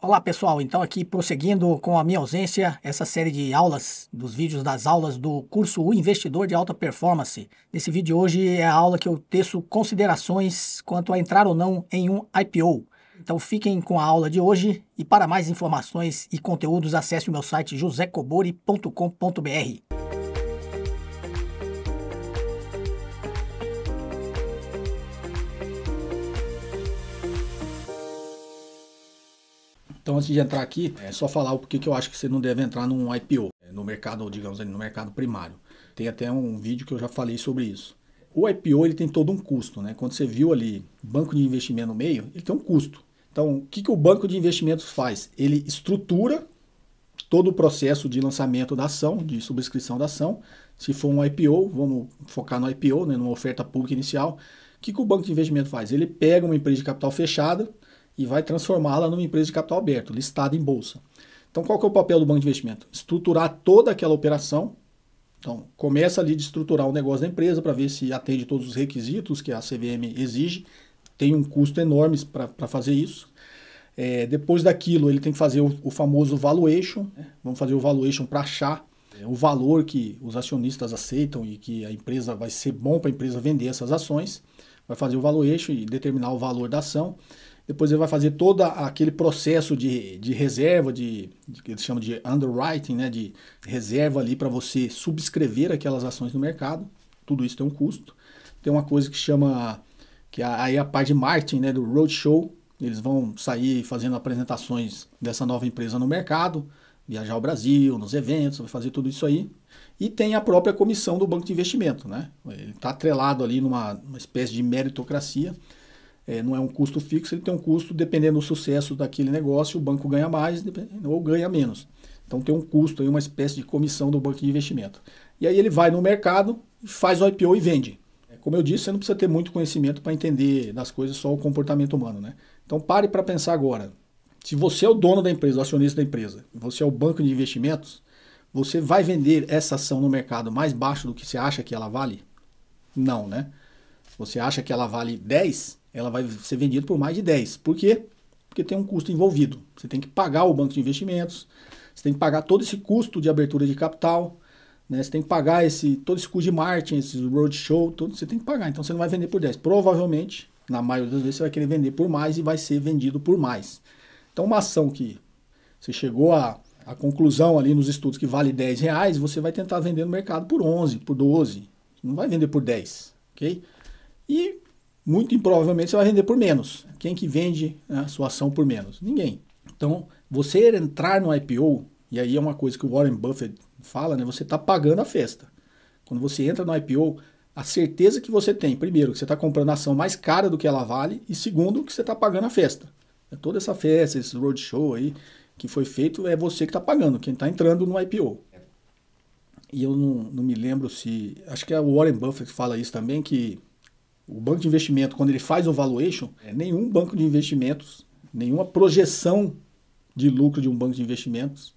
Olá pessoal, então aqui prosseguindo com a minha ausência, essa série de aulas, dos vídeos das aulas do curso O Investidor de Alta Performance. Nesse vídeo de hoje é a aula que eu teço considerações quanto a entrar ou não em um IPO. Então fiquem com a aula de hoje e para mais informações e conteúdos acesse o meu site josecobori.com.br. Então, antes de entrar aqui, é só falar o porquê que eu acho que você não deve entrar num IPO, é, no mercado, digamos, no mercado primário. Tem até um vídeo que eu já falei sobre isso. O IPO ele tem todo um custo, né? Quando você viu ali banco de investimento no meio, ele tem um custo. Então, o que, que o banco de investimentos faz? Ele estrutura todo o processo de lançamento da ação, de subscrição da ação. Se for um IPO, vamos focar no IPO, né, numa oferta pública inicial. O que, que o banco de investimento faz? Ele pega uma empresa de capital fechada, e vai transformá-la numa empresa de capital aberto, listada em bolsa. Então, qual que é o papel do banco de investimento? Estruturar toda aquela operação. Então, começa ali de estruturar o negócio da empresa para ver se atende todos os requisitos que a CVM exige. Tem um custo enorme para fazer isso. É, depois daquilo, ele tem que fazer o, o famoso valuation. Né? Vamos fazer o valuation para achar é, o valor que os acionistas aceitam e que a empresa vai ser bom para a empresa vender essas ações. Vai fazer o valuation e determinar o valor da ação depois ele vai fazer todo aquele processo de, de reserva, de, de que eles chamam de underwriting, né, de reserva ali para você subscrever aquelas ações no mercado. Tudo isso tem um custo. Tem uma coisa que chama, que aí é a parte de marketing, né, do roadshow. Eles vão sair fazendo apresentações dessa nova empresa no mercado, viajar ao Brasil, nos eventos, vai fazer tudo isso aí. E tem a própria comissão do banco de investimento, né? Ele está atrelado ali numa espécie de meritocracia é, não é um custo fixo, ele tem um custo dependendo do sucesso daquele negócio, o banco ganha mais ou ganha menos. Então tem um custo, aí, uma espécie de comissão do banco de investimento. E aí ele vai no mercado, faz o IPO e vende. É, como eu disse, você não precisa ter muito conhecimento para entender das coisas só o comportamento humano. Né? Então pare para pensar agora. Se você é o dono da empresa, o acionista da empresa, você é o banco de investimentos, você vai vender essa ação no mercado mais baixo do que você acha que ela vale? Não, né? Você acha que ela vale 10? ela vai ser vendida por mais de 10. Por quê? Porque tem um custo envolvido. Você tem que pagar o banco de investimentos, você tem que pagar todo esse custo de abertura de capital, né? você tem que pagar esse, todo esse custo de marketing, esses roadshow, tudo, você tem que pagar. Então você não vai vender por 10. Provavelmente, na maioria das vezes, você vai querer vender por mais e vai ser vendido por mais. Então, uma ação que você chegou a a conclusão ali nos estudos que vale 10 reais, você vai tentar vender no mercado por 11, por 12. Não vai vender por 10, ok? E muito improvavelmente você vai vender por menos. Quem que vende a né, sua ação por menos? Ninguém. Então, você entrar no IPO, e aí é uma coisa que o Warren Buffett fala, né? Você está pagando a festa. Quando você entra no IPO, a certeza que você tem, primeiro, que você está comprando a ação mais cara do que ela vale, e segundo, que você está pagando a festa. É toda essa festa, esse roadshow aí que foi feito, é você que está pagando, quem está entrando no IPO. E eu não, não me lembro se. Acho que é o Warren Buffett que fala isso também, que o banco de investimento, quando ele faz o valuation, é, nenhum banco de investimentos, nenhuma projeção de lucro de um banco de investimentos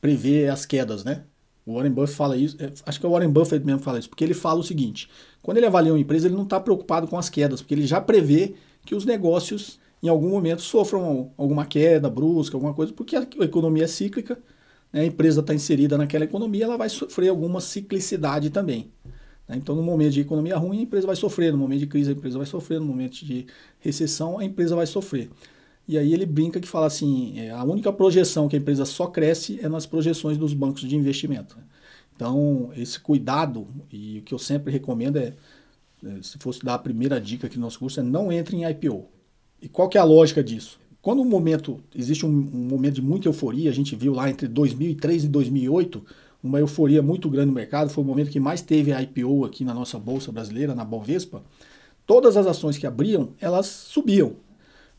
prevê as quedas, né? O Warren Buffett fala isso, é, acho que é o Warren Buffett mesmo fala isso, porque ele fala o seguinte: quando ele avalia uma empresa, ele não está preocupado com as quedas, porque ele já prevê que os negócios em algum momento sofram alguma queda brusca, alguma coisa, porque a economia é cíclica, né? a empresa está inserida naquela economia, ela vai sofrer alguma ciclicidade também. Né? Então, no momento de economia ruim, a empresa vai sofrer, no momento de crise, a empresa vai sofrer, no momento de recessão, a empresa vai sofrer. E aí ele brinca que fala assim: é, a única projeção que a empresa só cresce é nas projeções dos bancos de investimento. Então, esse cuidado, e o que eu sempre recomendo é, é se fosse dar a primeira dica aqui no nosso curso, é não entre em IPO. E qual que é a lógica disso? Quando um momento, existe um, um momento de muita euforia, a gente viu lá entre 2003 e 2008, uma euforia muito grande no mercado, foi o momento que mais teve a IPO aqui na nossa bolsa brasileira, na Bovespa. Todas as ações que abriam, elas subiam,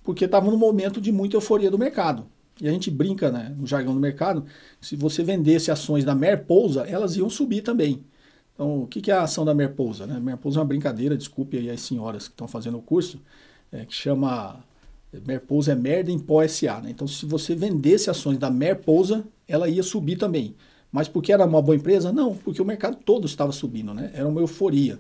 porque estavam num momento de muita euforia do mercado. E a gente brinca né, no jargão do mercado, se você vendesse ações da Merpousa, elas iam subir também. Então, o que é a ação da Merpousa? Né? Merpousa é uma brincadeira, desculpe aí as senhoras que estão fazendo o curso, é, que chama Merpousa é merda em pó SA. Né? Então, se você vendesse ações da Merpousa, ela ia subir também. Mas porque era uma boa empresa? Não, porque o mercado todo estava subindo, né? Era uma euforia.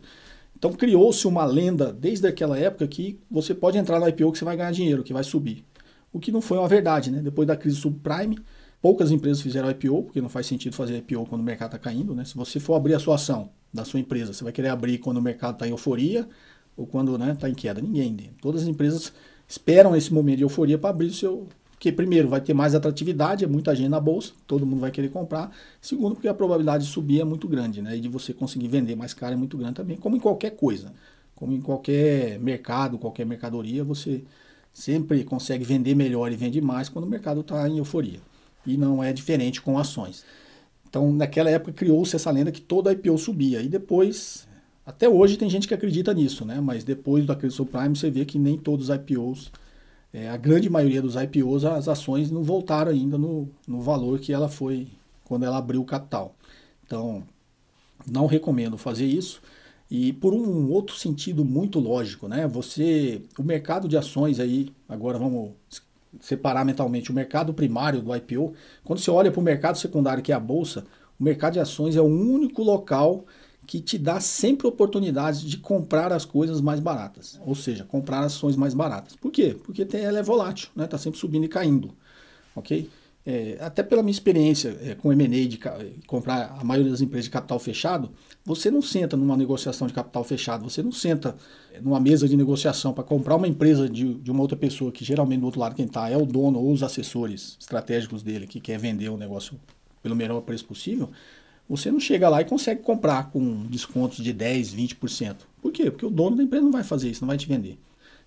Então criou-se uma lenda desde aquela época que você pode entrar no IPO que você vai ganhar dinheiro, que vai subir. O que não foi uma verdade, né? Depois da crise subprime, poucas empresas fizeram IPO, porque não faz sentido fazer IPO quando o mercado está caindo, né? Se você for abrir a sua ação da sua empresa, você vai querer abrir quando o mercado está em euforia ou quando está né, tá em queda. Ninguém. Todas as empresas esperam esse momento de euforia para abrir o seu, porque, primeiro, vai ter mais atratividade, é muita gente na bolsa, todo mundo vai querer comprar. Segundo, porque a probabilidade de subir é muito grande, né? E de você conseguir vender mais caro é muito grande também, como em qualquer coisa. Como em qualquer mercado, qualquer mercadoria, você sempre consegue vender melhor e vende mais quando o mercado está em euforia. E não é diferente com ações. Então, naquela época, criou-se essa lenda que toda IPO subia. E depois, até hoje, tem gente que acredita nisso, né? Mas depois da crise subprime, você vê que nem todos os IPOs é, a grande maioria dos IPOs, as ações não voltaram ainda no, no valor que ela foi quando ela abriu o capital. Então, não recomendo fazer isso. E por um outro sentido muito lógico, né? Você, o mercado de ações aí, agora vamos separar mentalmente o mercado primário do IPO. Quando você olha para o mercado secundário, que é a bolsa, o mercado de ações é o único local que te dá sempre oportunidades de comprar as coisas mais baratas, ou seja, comprar ações mais baratas. Por quê? Porque tem, ela é volátil, né? Está sempre subindo e caindo, ok? É, até pela minha experiência é, com M&A de é, comprar a maioria das empresas de capital fechado, você não senta numa negociação de capital fechado, você não senta é, numa mesa de negociação para comprar uma empresa de, de, uma outra pessoa que geralmente do outro lado quem está é o dono ou os assessores estratégicos dele que quer vender o negócio pelo melhor preço possível você não chega lá e consegue comprar com descontos de 10, 20%. Por quê? Porque o dono da empresa não vai fazer isso, não vai te vender.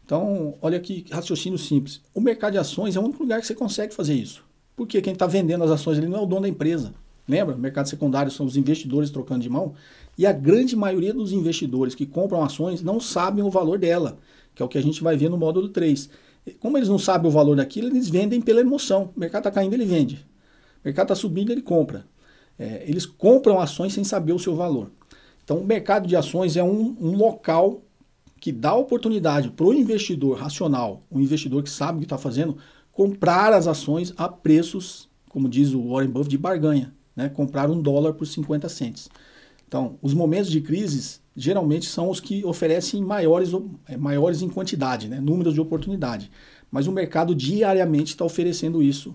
Então, olha que raciocínio simples. O mercado de ações é o único lugar que você consegue fazer isso. Porque quem está vendendo as ações ele não é o dono da empresa. Lembra? Mercado secundário são os investidores trocando de mão. E a grande maioria dos investidores que compram ações não sabem o valor dela, que é o que a gente vai ver no módulo 3. Como eles não sabem o valor daquilo, eles vendem pela emoção. O mercado está caindo, ele vende. O mercado está subindo, ele compra é, eles compram ações sem saber o seu valor. Então, o mercado de ações é um, um local que dá oportunidade para o investidor racional, o um investidor que sabe o que está fazendo, comprar as ações a preços, como diz o Warren Buffett, de barganha. Né? Comprar um dólar por 50 cents. Então, os momentos de crises geralmente são os que oferecem maiores, é, maiores em quantidade, né? números de oportunidade. Mas o mercado diariamente está oferecendo isso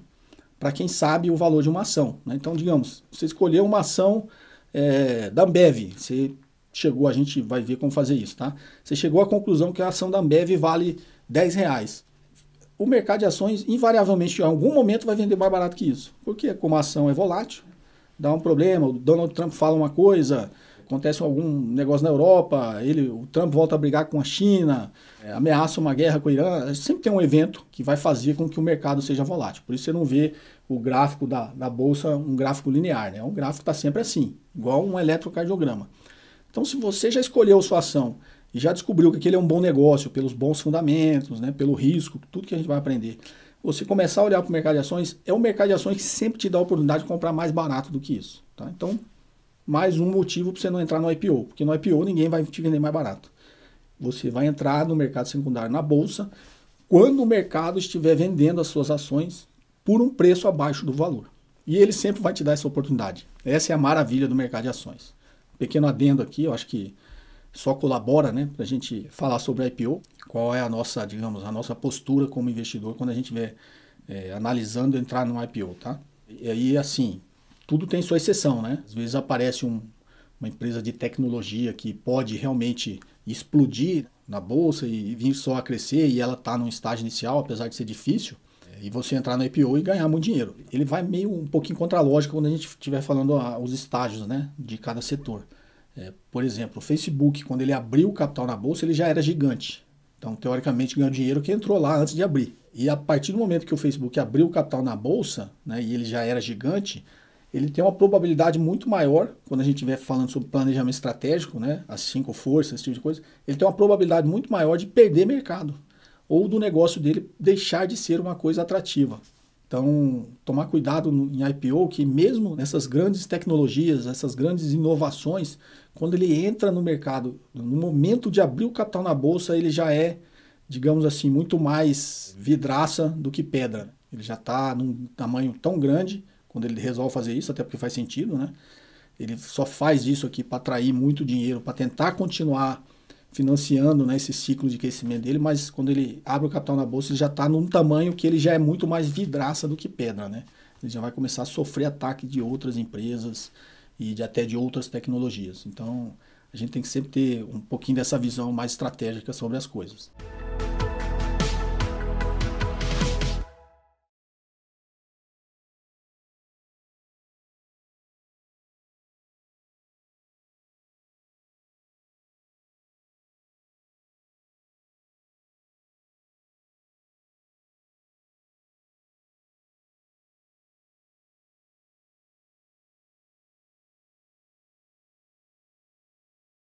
para quem sabe o valor de uma ação. Né? Então, digamos, você escolheu uma ação é, da Ambev, você chegou, a gente vai ver como fazer isso, tá? Você chegou à conclusão que a ação da Ambev vale 10 reais. O mercado de ações, invariavelmente, em algum momento vai vender mais barato que isso. Porque como a ação é volátil, dá um problema, o Donald Trump fala uma coisa, acontece algum negócio na Europa, ele, o Trump volta a brigar com a China, é, ameaça uma guerra com o Irã, sempre tem um evento que vai fazer com que o mercado seja volátil. Por isso você não vê o gráfico da, da bolsa, um gráfico linear, né? Um gráfico está sempre assim, igual um eletrocardiograma. Então, se você já escolheu sua ação e já descobriu que aquele é um bom negócio, pelos bons fundamentos, né? pelo risco, tudo que a gente vai aprender, você começar a olhar para o mercado de ações, é o mercado de ações que sempre te dá a oportunidade de comprar mais barato do que isso. Tá? Então, mais um motivo para você não entrar no IPO, porque no IPO ninguém vai te vender mais barato. Você vai entrar no mercado secundário na bolsa quando o mercado estiver vendendo as suas ações por um preço abaixo do valor. E ele sempre vai te dar essa oportunidade. Essa é a maravilha do mercado de ações. Pequeno adendo aqui, eu acho que só colabora, né, para a gente falar sobre o IPO, qual é a nossa, digamos, a nossa postura como investidor quando a gente vê é, analisando entrar no IPO, tá? E aí, assim, tudo tem sua exceção, né? Às vezes aparece um, uma empresa de tecnologia que pode realmente explodir na bolsa e vir só a crescer e ela está num estágio inicial, apesar de ser difícil, é, e você entrar na IPO e ganhar muito dinheiro. Ele vai meio um pouquinho contra a lógica quando a gente estiver falando ah, os estágios né, de cada setor. É, por exemplo, o Facebook, quando ele abriu o capital na bolsa, ele já era gigante. Então, teoricamente, ganhou dinheiro que entrou lá antes de abrir. E a partir do momento que o Facebook abriu o capital na bolsa, né, e ele já era gigante, ele tem uma probabilidade muito maior, quando a gente estiver falando sobre planejamento estratégico, né, as cinco forças, esse tipo de coisa, ele tem uma probabilidade muito maior de perder mercado ou do negócio dele deixar de ser uma coisa atrativa. Então, tomar cuidado no, em IPO que mesmo nessas grandes tecnologias, essas grandes inovações, quando ele entra no mercado, no momento de abrir o capital na bolsa, ele já é, digamos assim, muito mais vidraça do que pedra. Ele já está num tamanho tão grande quando ele resolve fazer isso, até porque faz sentido, né? Ele só faz isso aqui para atrair muito dinheiro, para tentar continuar financiando né, esse ciclo de crescimento dele, mas quando ele abre o capital na bolsa, ele já está num tamanho que ele já é muito mais vidraça do que pedra, né? Ele já vai começar a sofrer ataque de outras empresas e de até de outras tecnologias. Então, a gente tem que sempre ter um pouquinho dessa visão mais estratégica sobre as coisas.